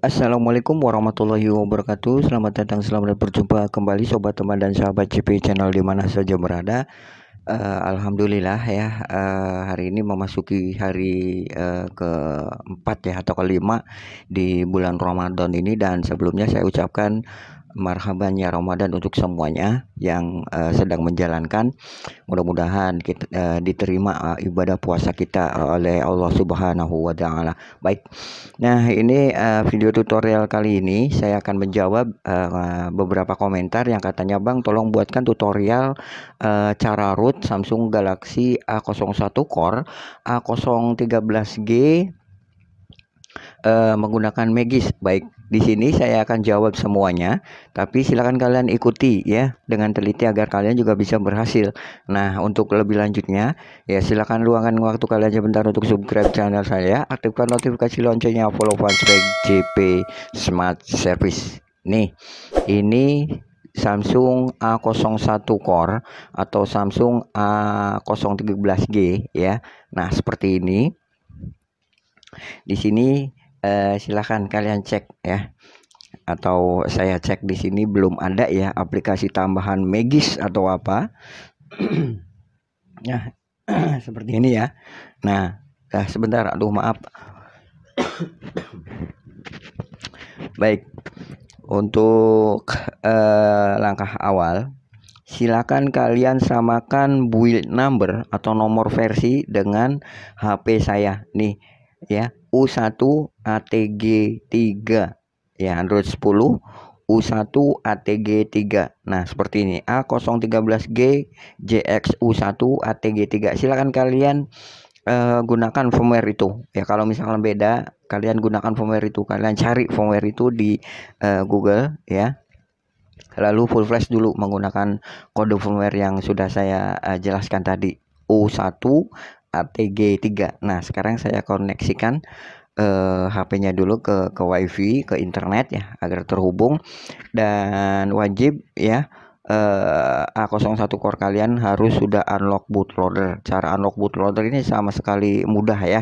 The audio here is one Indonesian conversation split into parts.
Assalamualaikum warahmatullahi wabarakatuh Selamat datang, selamat berjumpa kembali Sobat teman dan sahabat CP channel dimana saja berada uh, alhamdulillah ya uh, hari ini memasuki hari uh, keempat ya atau kelima di bulan Ramadan ini dan sebelumnya saya ucapkan marhaban ya Ramadan untuk semuanya yang uh, sedang menjalankan. Mudah-mudahan kita uh, diterima uh, ibadah puasa kita oleh Allah Subhanahu wa taala. Baik. Nah, ini uh, video tutorial kali ini saya akan menjawab uh, beberapa komentar yang katanya Bang tolong buatkan tutorial uh, cara root Samsung Galaxy A01 Core A013G uh, menggunakan magis. Baik, di sini saya akan jawab semuanya, tapi silakan kalian ikuti ya dengan teliti agar kalian juga bisa berhasil. Nah, untuk lebih lanjutnya ya silakan luangkan waktu kalian sebentar untuk subscribe channel saya, aktifkan notifikasi loncengnya, follow fanspage JP Smart Service. Nih, ini Samsung A01 Core atau Samsung A013G ya. Nah, seperti ini. Di sini eh, silahkan kalian cek ya atau saya cek di sini belum ada ya aplikasi tambahan Magis atau apa nah seperti ini ya nah, nah sebentar aduh maaf baik untuk eh, langkah awal silakan kalian samakan build number atau nomor versi dengan HP saya nih ya U1 ATG 3 ya Android 10 U1 ATG 3 nah seperti ini A013G JX U1 ATG 3 silahkan kalian uh, gunakan firmware itu ya kalau misalnya beda kalian gunakan firmware itu kalian cari firmware itu di uh, Google ya lalu full flash dulu menggunakan kode firmware yang sudah saya uh, jelaskan tadi U1 ATG 3. Nah, sekarang saya koneksikan eh, HP-nya dulu ke ke WiFi, ke internet ya agar terhubung dan wajib ya eh, A01 core kalian harus sudah unlock bootloader. Cara unlock bootloader ini sama sekali mudah ya.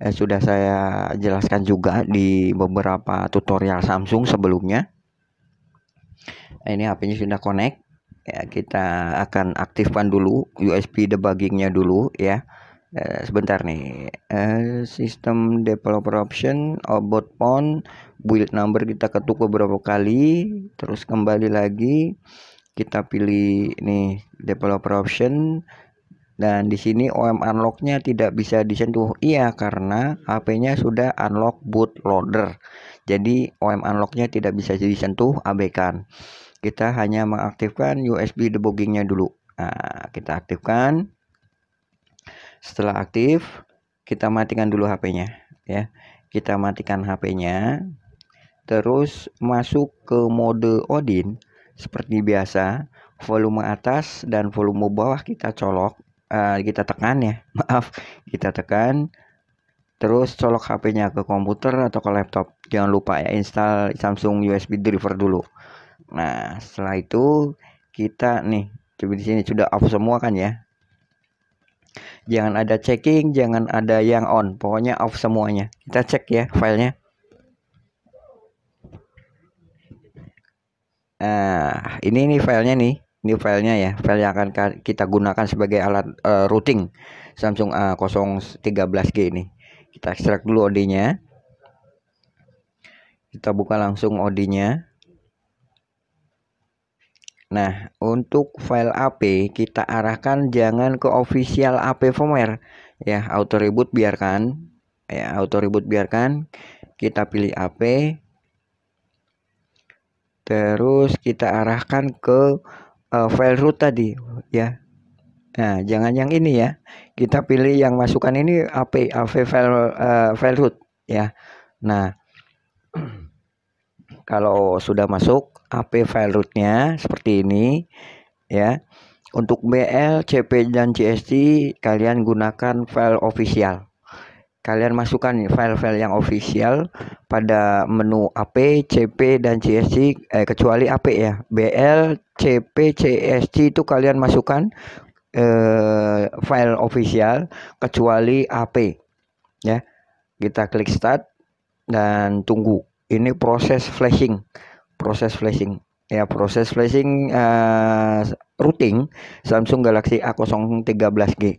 Eh, sudah saya jelaskan juga di beberapa tutorial Samsung sebelumnya. ini HP-nya sudah connect. Ya, kita akan aktifkan dulu USB debuggingnya dulu ya Eh, sebentar nih uh, sistem developer option about pawn build number kita ketuk beberapa kali terus kembali lagi kita pilih nih developer option dan di sini OM unlocknya tidak bisa disentuh iya karena HP-nya sudah unlock boot loader jadi OM unlocknya tidak bisa disentuh abaikan kita hanya mengaktifkan USB debuggingnya dulu nah, kita aktifkan setelah aktif, kita matikan dulu HP-nya ya. Kita matikan HP-nya. Terus masuk ke mode Odin seperti biasa, volume atas dan volume bawah kita colok, uh, kita tekan ya. Maaf, kita tekan terus colok HP-nya ke komputer atau ke laptop. Jangan lupa ya install Samsung USB driver dulu. Nah, setelah itu kita nih coba di sini sudah off semua kan ya jangan ada checking jangan ada yang on pokoknya off semuanya kita cek ya filenya nah ini nih filenya nih ini filenya ya file yang akan kita gunakan sebagai alat uh, routing Samsung A013G eh, ini kita ekstrak dulu OD kita buka langsung OD Nah, untuk file AP kita arahkan jangan ke official AP firmware ya, auto reboot biarkan ya, auto reboot biarkan. Kita pilih AP. Terus kita arahkan ke uh, file root tadi ya. Nah, jangan yang ini ya. Kita pilih yang masukan ini AP AP file uh, file root ya. Nah, Kalau sudah masuk AP file rootnya seperti ini ya. Untuk BL, CP dan CST kalian gunakan file official. Kalian masukkan file-file yang official pada menu AP, CP dan CST eh, kecuali AP ya. BL, CP, CST itu kalian masukkan eh, file official kecuali AP ya. Kita klik start dan tunggu ini proses flashing proses flashing ya proses flashing uh, routing Samsung Galaxy A013G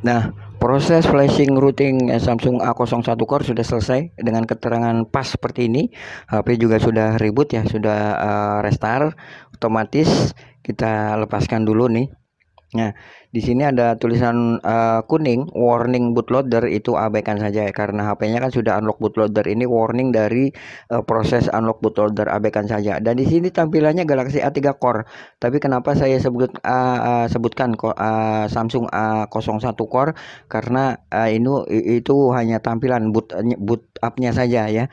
Nah, proses flashing routing Samsung A01 Core sudah selesai dengan keterangan pas seperti ini. HP juga sudah reboot ya, sudah eh, restart otomatis kita lepaskan dulu nih Nah, di sini ada tulisan uh, kuning warning bootloader itu abaikan saja ya karena HP-nya kan sudah unlock bootloader. Ini warning dari uh, proses unlock bootloader abaikan saja. Dan di sini tampilannya Galaxy A3 core. Tapi kenapa saya sebut uh, uh, sebutkan uh, Samsung A01 core karena uh, eh, ini itu hanya tampilan boot boot up-nya saja ya.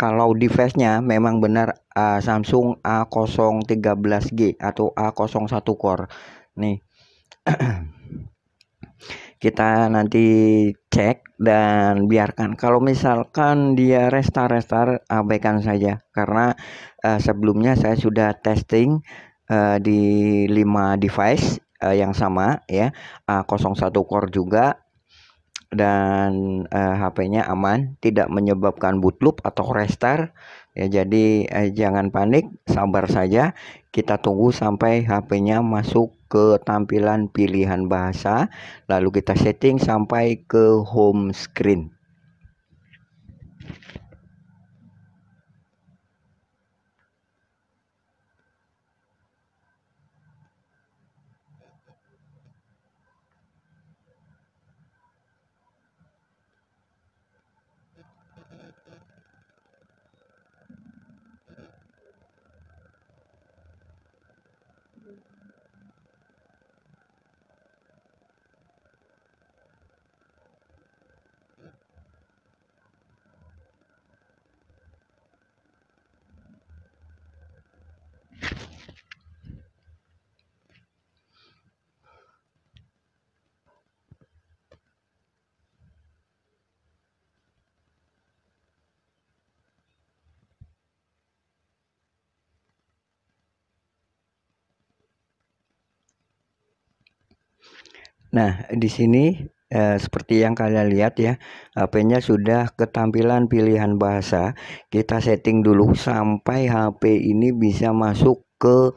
Kalau device-nya memang benar uh, Samsung A013G atau A01 core. Nih kita nanti cek dan biarkan kalau misalkan dia restart restart abaikan saja karena uh, sebelumnya saya sudah testing uh, di 5 device uh, yang sama ya uh, 01 core juga dan uh, HP-nya aman tidak menyebabkan bootloop atau restart Ya, jadi eh, jangan panik, sabar saja. Kita tunggu sampai HP-nya masuk ke tampilan pilihan bahasa, lalu kita setting sampai ke home screen. Nah, di sini eh, seperti yang kalian lihat ya, HP-nya sudah ketampilan pilihan bahasa. Kita setting dulu sampai HP ini bisa masuk ke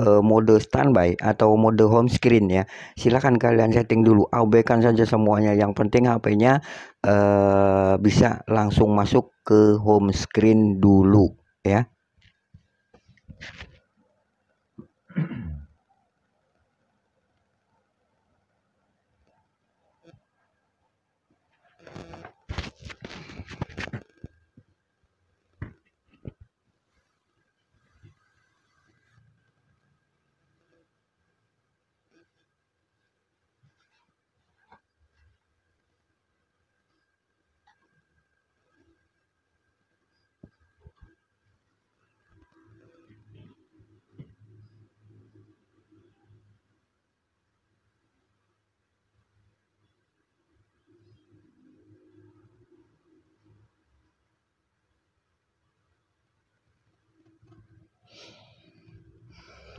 eh, mode standby atau mode home screen ya. Silahkan kalian setting dulu, abaikan saja semuanya. Yang penting HP-nya eh, bisa langsung masuk ke home screen dulu ya.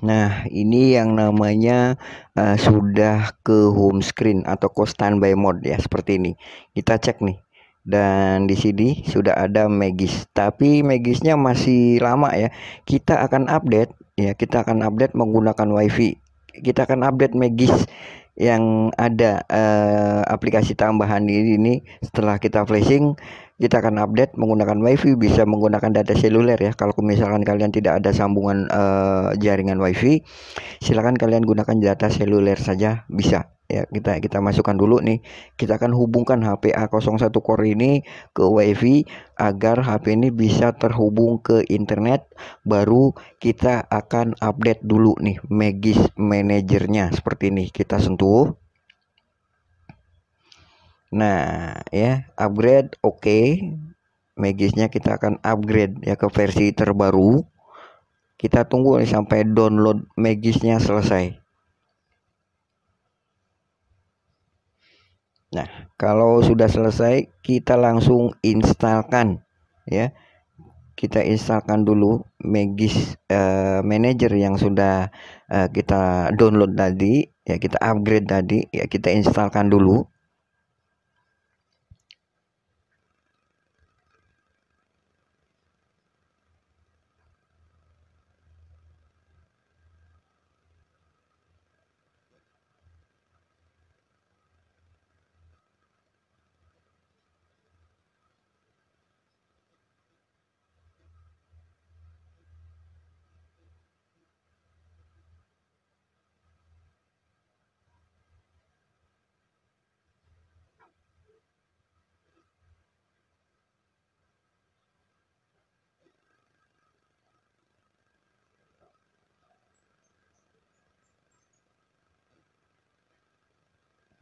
Nah, ini yang namanya uh, sudah ke home screen atau ke standby mode ya, seperti ini. Kita cek nih. Dan di sini sudah ada Magis, tapi Magisnya masih lama ya. Kita akan update ya, kita akan update menggunakan WiFi. Kita akan update Magis yang ada uh, aplikasi tambahan ini, ini setelah kita flashing kita akan update menggunakan WiFi bisa menggunakan data seluler ya kalau misalkan kalian tidak ada sambungan uh, jaringan WiFi silakan kalian gunakan data seluler saja bisa ya kita kita masukkan dulu nih kita akan hubungkan HP A01 core ini ke WiFi agar HP ini bisa terhubung ke internet baru kita akan update dulu nih Magis manajernya seperti ini kita sentuh Nah, ya, upgrade oke. Okay. Magisnya kita akan upgrade ya ke versi terbaru. Kita tunggu nih sampai download Magisnya selesai. Nah, kalau sudah selesai, kita langsung instalkan ya. Kita instalkan dulu Magis uh, Manager yang sudah uh, kita download tadi, ya kita upgrade tadi, ya kita instalkan dulu.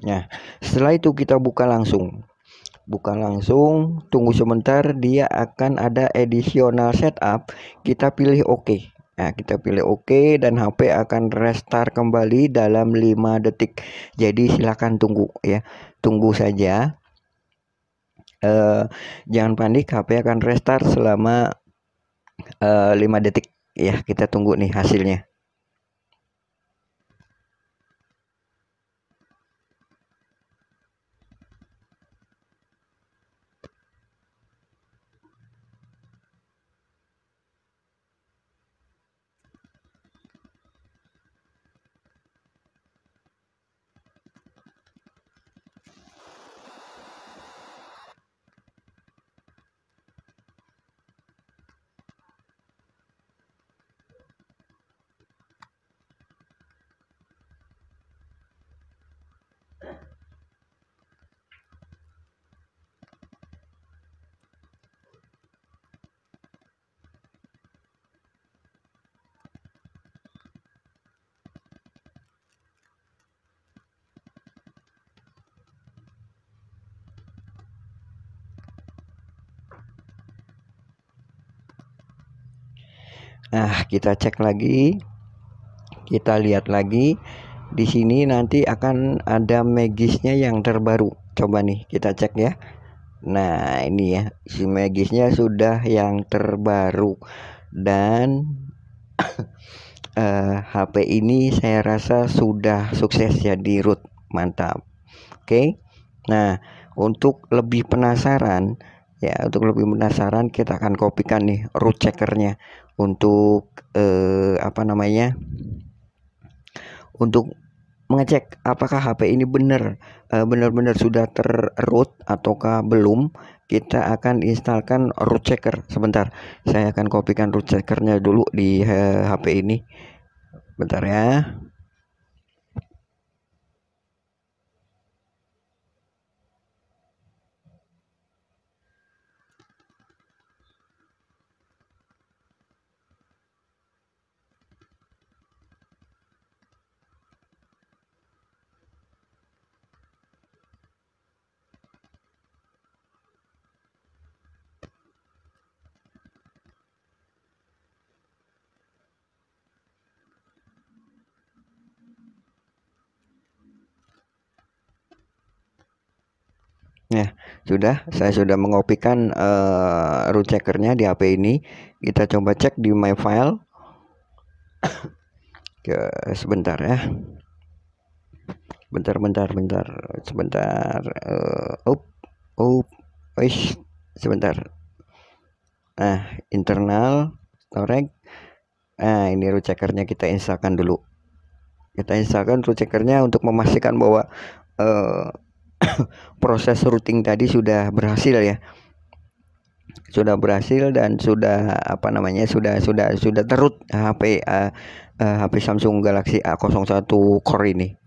Nah, setelah itu kita buka langsung. Buka langsung, tunggu sebentar, dia akan ada additional setup. Kita pilih OK. Nah, kita pilih OK dan HP akan restart kembali dalam 5 detik. Jadi silakan tunggu ya. Tunggu saja. Uh, jangan panik, HP akan restart selama uh, eh, 5 detik. Ya, kita tunggu nih hasilnya. Nah, kita cek lagi. Kita lihat lagi. Di sini nanti akan ada magisnya yang terbaru. Coba nih kita cek ya. Nah, ini ya. Si magisnya sudah yang terbaru dan uh, eh, HP ini saya rasa sudah sukses ya di root. Mantap. Oke. Okay? Nah, untuk lebih penasaran ya, untuk lebih penasaran kita akan kopikan nih root checkernya untuk eh, apa namanya untuk mengecek apakah HP ini benar eh, benar-benar sudah terroot ataukah belum kita akan instalkan root checker sebentar saya akan kopikan root checkernya dulu di HP eh, ini bentar ya Sudah, saya sudah mengopikan uh, root checkernya di HP ini. Kita coba cek di my file. sebentar ya. Bentar, bentar, bentar, sebentar. Uh, up, up, ish, sebentar. Nah, internal storage. Nah, ini root checkernya kita instalkan dulu. Kita instalkan root checkernya untuk memastikan bahwa uh, proses routing tadi sudah berhasil ya sudah berhasil dan sudah apa namanya sudah sudah sudah terut HP uh, uh, HP Samsung Galaxy A01 Core ini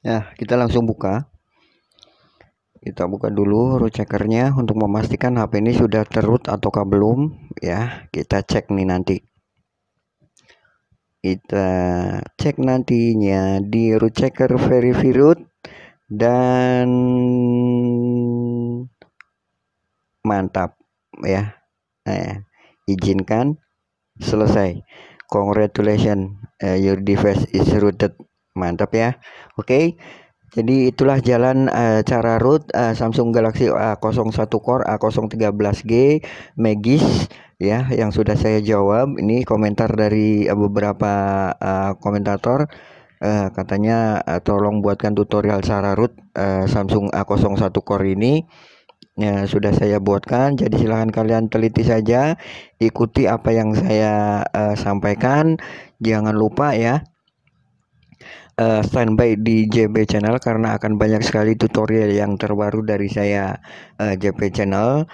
Ya, kita langsung buka. Kita buka dulu root checkernya untuk memastikan HP ini sudah terroot ataukah belum. Ya, kita cek nih nanti. Kita cek nantinya di root checker verify root dan mantap ya. Eh, izinkan selesai. Congratulations, uh, your device is rooted mantap ya oke okay. Jadi itulah jalan uh, cara root uh, eh, Samsung Galaxy A01 Core A013G Magis ya yang sudah saya jawab. Ini komentar dari uh, beberapa uh, komentator uh, katanya uh, tolong buatkan tutorial cara root uh, Samsung A01 Core ini. Ya, sudah saya buatkan jadi silahkan kalian teliti saja ikuti apa yang saya uh, sampaikan jangan lupa ya uh, standby di JB Channel karena akan banyak sekali tutorial yang terbaru dari saya uh, eh, JB Channel.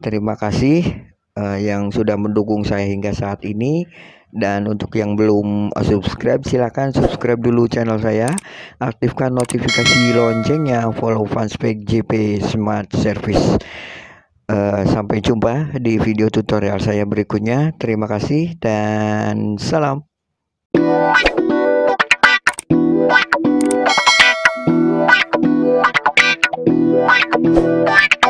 Terima kasih uh, yang sudah mendukung saya hingga saat ini dan untuk yang belum subscribe silahkan subscribe dulu channel saya aktifkan notifikasi loncengnya follow fanspage JP Smart Service uh, sampai jumpa di video tutorial saya berikutnya terima kasih dan salam What?